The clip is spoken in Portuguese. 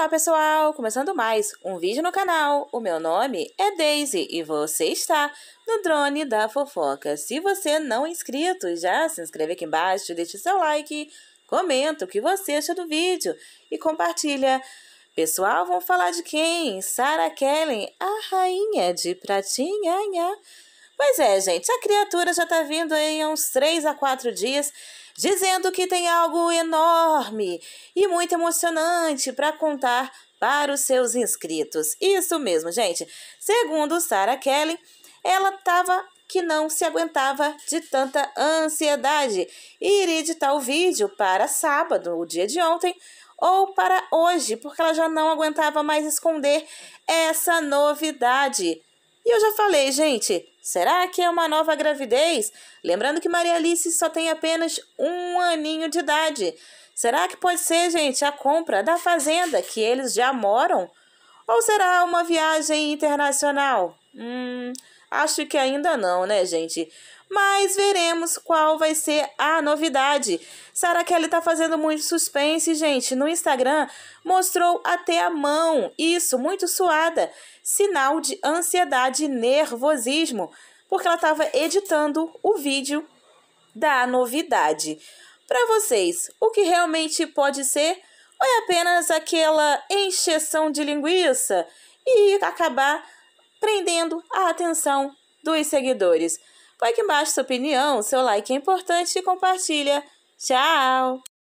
Olá pessoal, começando mais um vídeo no canal. O meu nome é Daisy e você está no Drone da Fofoca. Se você não é inscrito, já se inscreve aqui embaixo, deixa seu like, comenta o que você acha do vídeo e compartilha. Pessoal, vamos falar de quem? Sarah Kellen, a rainha de pratinha. Pois é, gente, a criatura já está vindo aí há uns 3 a 4 dias dizendo que tem algo enorme e muito emocionante para contar para os seus inscritos. Isso mesmo, gente. Segundo Sarah Kelly, ela estava que não se aguentava de tanta ansiedade e iria editar o vídeo para sábado, o dia de ontem, ou para hoje, porque ela já não aguentava mais esconder essa novidade. E eu já falei, gente, será que é uma nova gravidez? Lembrando que Maria Alice só tem apenas um aninho de idade. Será que pode ser, gente, a compra da fazenda que eles já moram? Ou será uma viagem internacional? Hum, Acho que ainda não, né, gente? Mas veremos qual vai ser a novidade. Sara Kelly tá fazendo muito suspense, gente. No Instagram, mostrou até a mão. Isso, muito suada. Sinal de ansiedade e nervosismo. Porque ela estava editando o vídeo da novidade. Para vocês, o que realmente pode ser? Ou é apenas aquela encheção de linguiça e acabar prendendo a atenção dos seguidores. Põe aqui embaixo sua opinião, seu like é importante e compartilha. Tchau!